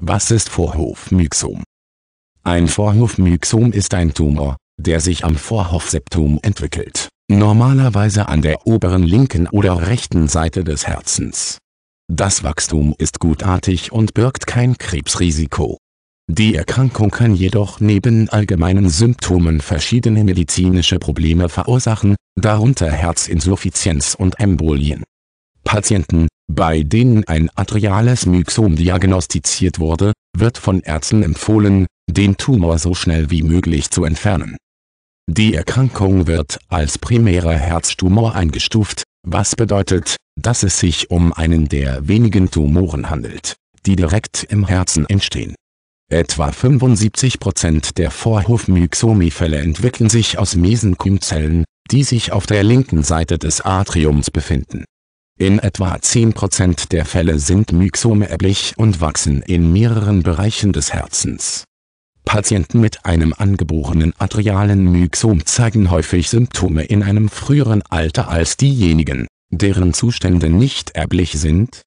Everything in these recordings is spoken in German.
Was ist Vorhofmyxom? Ein Vorhofmyxom ist ein Tumor, der sich am Vorhofseptum entwickelt, normalerweise an der oberen linken oder rechten Seite des Herzens. Das Wachstum ist gutartig und birgt kein Krebsrisiko. Die Erkrankung kann jedoch neben allgemeinen Symptomen verschiedene medizinische Probleme verursachen, darunter Herzinsuffizienz und Embolien. Patienten, bei denen ein arteriales Myxom diagnostiziert wurde, wird von Ärzten empfohlen, den Tumor so schnell wie möglich zu entfernen. Die Erkrankung wird als primärer Herztumor eingestuft, was bedeutet, dass es sich um einen der wenigen Tumoren handelt, die direkt im Herzen entstehen. Etwa 75% der Vorhofmyxomifälle entwickeln sich aus Mesenkymzellen, die sich auf der linken Seite des Atriums befinden in etwa 10% der Fälle sind Myxome erblich und wachsen in mehreren Bereichen des Herzens. Patienten mit einem angeborenen arterialen Myxom zeigen häufig Symptome in einem früheren Alter als diejenigen, deren Zustände nicht erblich sind.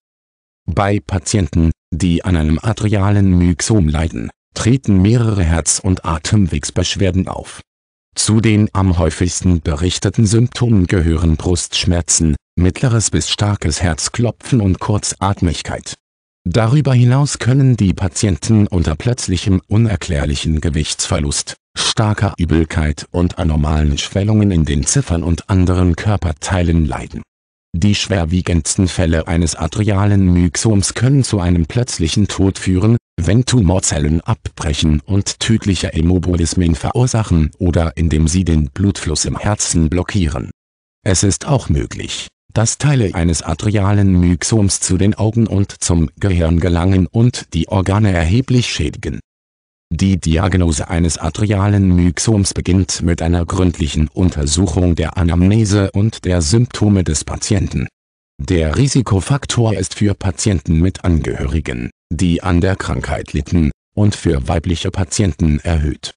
Bei Patienten, die an einem arterialen Myxom leiden, treten mehrere Herz- und Atemwegsbeschwerden auf. Zu den am häufigsten berichteten Symptomen gehören Brustschmerzen, mittleres bis starkes Herzklopfen und Kurzatmigkeit. Darüber hinaus können die Patienten unter plötzlichem unerklärlichen Gewichtsverlust, starker Übelkeit und anormalen Schwellungen in den Ziffern und anderen Körperteilen leiden. Die schwerwiegendsten Fälle eines arterialen Myxoms können zu einem plötzlichen Tod führen, wenn Tumorzellen abbrechen und tödliche Immobilismen verursachen oder indem sie den Blutfluss im Herzen blockieren. Es ist auch möglich dass Teile eines atrialen Myxoms zu den Augen und zum Gehirn gelangen und die Organe erheblich schädigen. Die Diagnose eines atrialen Myxoms beginnt mit einer gründlichen Untersuchung der Anamnese und der Symptome des Patienten. Der Risikofaktor ist für Patienten mit Angehörigen, die an der Krankheit litten, und für weibliche Patienten erhöht.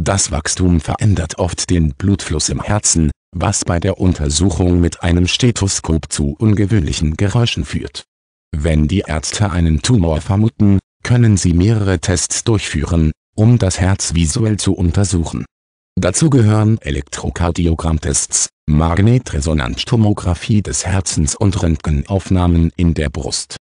Das Wachstum verändert oft den Blutfluss im Herzen, was bei der Untersuchung mit einem Stethoskop zu ungewöhnlichen Geräuschen führt. Wenn die Ärzte einen Tumor vermuten, können sie mehrere Tests durchführen, um das Herz visuell zu untersuchen. Dazu gehören Elektrokardiogrammtests, Magnetresonanztomographie des Herzens und Röntgenaufnahmen in der Brust.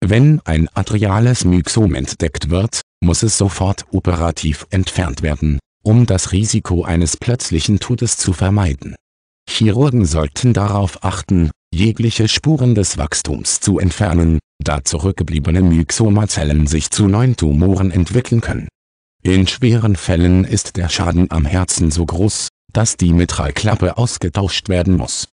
Wenn ein arteriales Myxom entdeckt wird, muss es sofort operativ entfernt werden, um das Risiko eines plötzlichen Todes zu vermeiden. Chirurgen sollten darauf achten, jegliche Spuren des Wachstums zu entfernen, da zurückgebliebene Myxomazellen sich zu neuen Tumoren entwickeln können. In schweren Fällen ist der Schaden am Herzen so groß, dass die Mitralklappe ausgetauscht werden muss